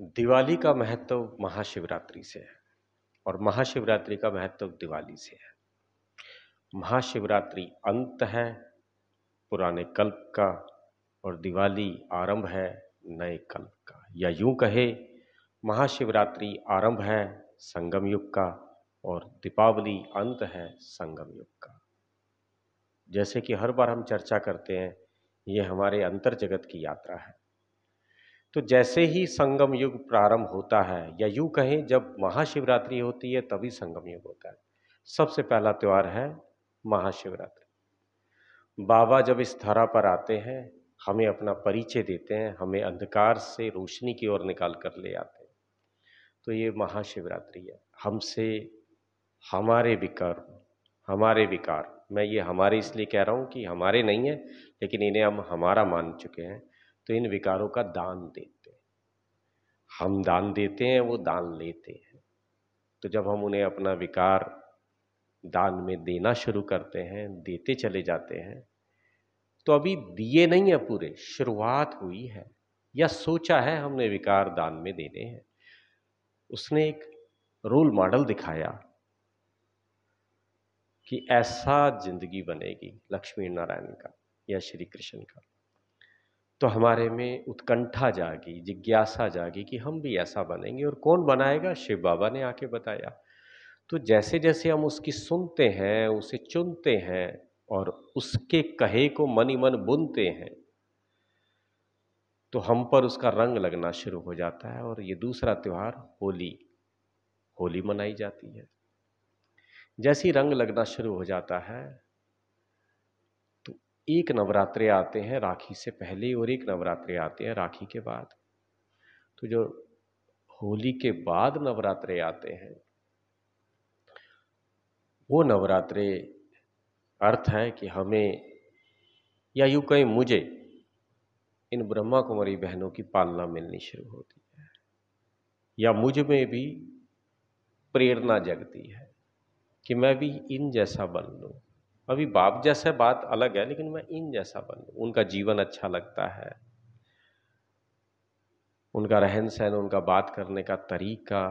दिवाली का महत्व महाशिवरात्रि से है और महाशिवरात्रि का महत्व दिवाली से है महाशिवरात्रि अंत है पुराने कल्प का और दिवाली आरंभ है नए कल्प का या यूं कहे महाशिवरात्रि आरंभ है संगम युग का और दीपावली अंत है संगम युग का जैसे कि हर बार हम चर्चा करते हैं ये हमारे अंतर जगत की यात्रा है तो जैसे ही संगम युग प्रारंभ होता है या यूँ कहें जब महाशिवरात्रि होती है तभी संगम युग होता है सबसे पहला त्यौहार है महाशिवरात्रि बाबा जब इस धरा पर आते हैं हमें अपना परिचय देते हैं हमें अंधकार से रोशनी की ओर निकाल कर ले आते हैं तो ये महाशिवरात्रि है हमसे हमारे विकर्म हमारे विकार मैं ये हमारे इसलिए कह रहा हूँ कि हमारे नहीं है लेकिन इन्हें हम हमारा मान चुके हैं तो इन विकारों का दान देते हैं हम दान देते हैं वो दान लेते हैं तो जब हम उन्हें अपना विकार दान में देना शुरू करते हैं देते चले जाते हैं तो अभी दिए नहीं है पूरे शुरुआत हुई है या सोचा है हमने विकार दान में देने हैं उसने एक रोल मॉडल दिखाया कि ऐसा जिंदगी बनेगी लक्ष्मी नारायण का या श्री कृष्ण का तो हमारे में उत्कंठा जागी जिज्ञासा जागी कि हम भी ऐसा बनेंगे और कौन बनाएगा शिव बाबा ने आके बताया तो जैसे जैसे हम उसकी सुनते हैं उसे चुनते हैं और उसके कहे को मन ही मन बुनते हैं तो हम पर उसका रंग लगना शुरू हो जाता है और ये दूसरा त्यौहार होली होली मनाई जाती है जैसी रंग लगना शुरू हो जाता है एक नवरात्रे आते हैं राखी से पहले और एक नवरात्रे आते हैं राखी के बाद तो जो होली के बाद नवरात्रे आते हैं वो नवरात्रे अर्थ है कि हमें या यूं कहीं मुझे इन ब्रह्मा कुमारी बहनों की पालना मिलनी शुरू होती है या मुझ में भी प्रेरणा जगती है कि मैं भी इन जैसा बन लूँ अभी बाप जैसा बात अलग है लेकिन मैं इन जैसा बन उनका जीवन अच्छा लगता है उनका रहन सहन उनका बात करने का तरीका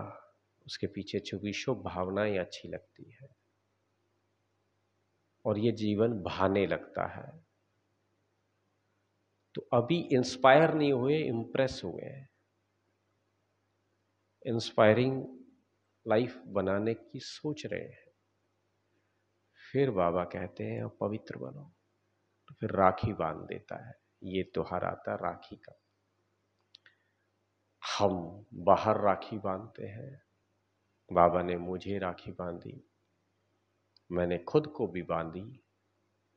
उसके पीछे छुपी शुभ भावनाएं अच्छी लगती है और ये जीवन भाने लगता है तो अभी इंस्पायर नहीं हुए इंप्रेस हुए इंस्पायरिंग लाइफ बनाने की सोच रहे हैं फिर बाबा कहते हैं पवित्र बनो तो फिर राखी बांध देता है ये त्योहार आता राखी का हम बाहर राखी बांधते हैं बाबा ने मुझे राखी बांधी मैंने खुद को भी बांधी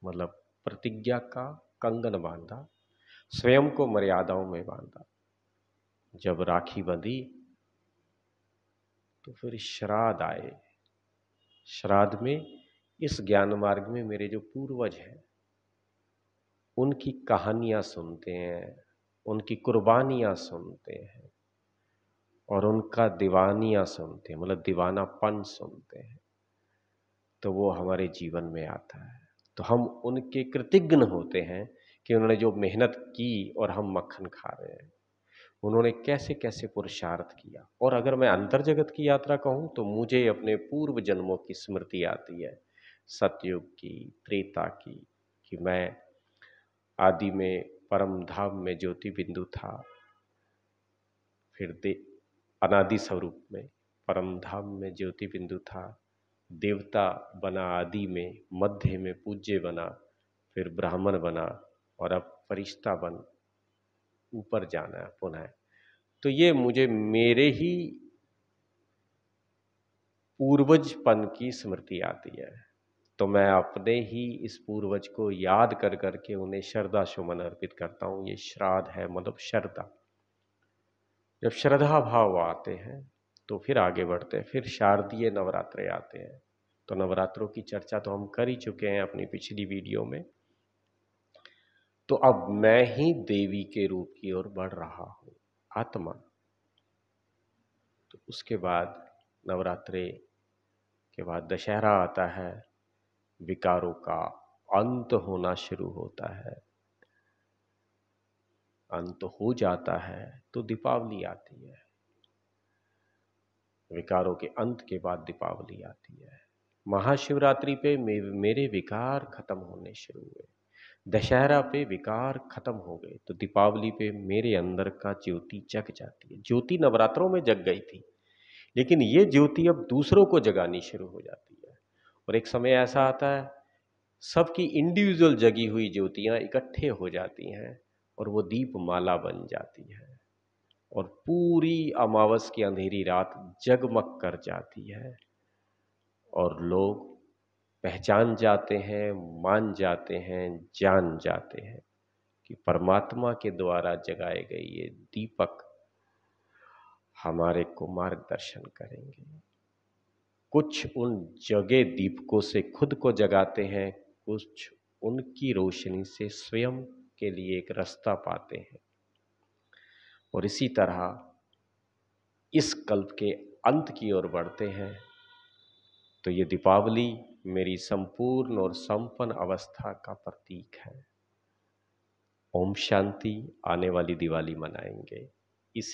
मतलब प्रतिज्ञा का कंगन बांधा स्वयं को मर्यादाओं में बांधा जब राखी बंधी तो फिर श्राद्ध आए श्राद्ध में इस ज्ञान मार्ग में मेरे जो पूर्वज हैं उनकी कहानियाँ सुनते हैं उनकी कुर्बानियाँ सुनते हैं और उनका दीवानियाँ सुनते हैं मतलब दीवानापन सुनते हैं तो वो हमारे जीवन में आता है तो हम उनके कृतिज्ञ होते हैं कि उन्होंने जो मेहनत की और हम मक्खन खा रहे हैं उन्होंने कैसे कैसे पुरुषार्थ किया और अगर मैं अंतर जगत की यात्रा कहूँ तो मुझे अपने पूर्व जन्मों की स्मृति आती है सतयुग की त्रेता की कि मैं आदि में परम धाम में ज्योति बिंदु था फिर दे अनादि स्वरूप में परम धाम में ज्योति बिंदु था देवता बना आदि में मध्य में पूज्य बना फिर ब्राह्मण बना और अब फरिश्ता बन ऊपर जाना है पुनः तो ये मुझे मेरे ही पूर्वजपन की स्मृति आती है तो मैं अपने ही इस पूर्वज को याद कर करके उन्हें श्रद्धा सुमन अर्पित करता हूँ ये श्राद्ध है मतलब श्रद्धा जब श्रद्धा भाव आते हैं तो फिर आगे बढ़ते हैं फिर शारदीय नवरात्रे आते हैं तो नवरात्रों की चर्चा तो हम कर ही चुके हैं अपनी पिछली वीडियो में तो अब मैं ही देवी के रूप की ओर बढ़ रहा हूँ आत्मा तो उसके बाद नवरात्रे के बाद दशहरा आता है विकारों का अंत होना शुरू होता है अंत हो जाता है तो दीपावली आती है विकारों के अंत के बाद दीपावली आती है महाशिवरात्रि पे मेरे विकार खत्म होने शुरू हुए दशहरा पे विकार खत्म हो गए तो दीपावली पे मेरे अंदर का ज्योति जग जाती है ज्योति नवरात्रों में जग गई थी लेकिन ये ज्योति अब दूसरों को जगानी शुरू हो जाती है और एक समय ऐसा आता है सबकी इंडिविजुअल जगी हुई ज्योतियाँ इकट्ठे हो जाती हैं और वो दीप माला बन जाती है और पूरी अमावस की अंधेरी रात जगमग कर जाती है और लोग पहचान जाते हैं मान जाते हैं जान जाते हैं कि परमात्मा के द्वारा जगाए गए ये दीपक हमारे को मार्गदर्शन करेंगे कुछ उन जगे दीपकों से खुद को जगाते हैं कुछ उनकी रोशनी से स्वयं के लिए एक रास्ता पाते हैं और इसी तरह इस कल्प के अंत की ओर बढ़ते हैं तो ये दीपावली मेरी संपूर्ण और संपन्न अवस्था का प्रतीक है ओम शांति आने वाली दिवाली मनाएंगे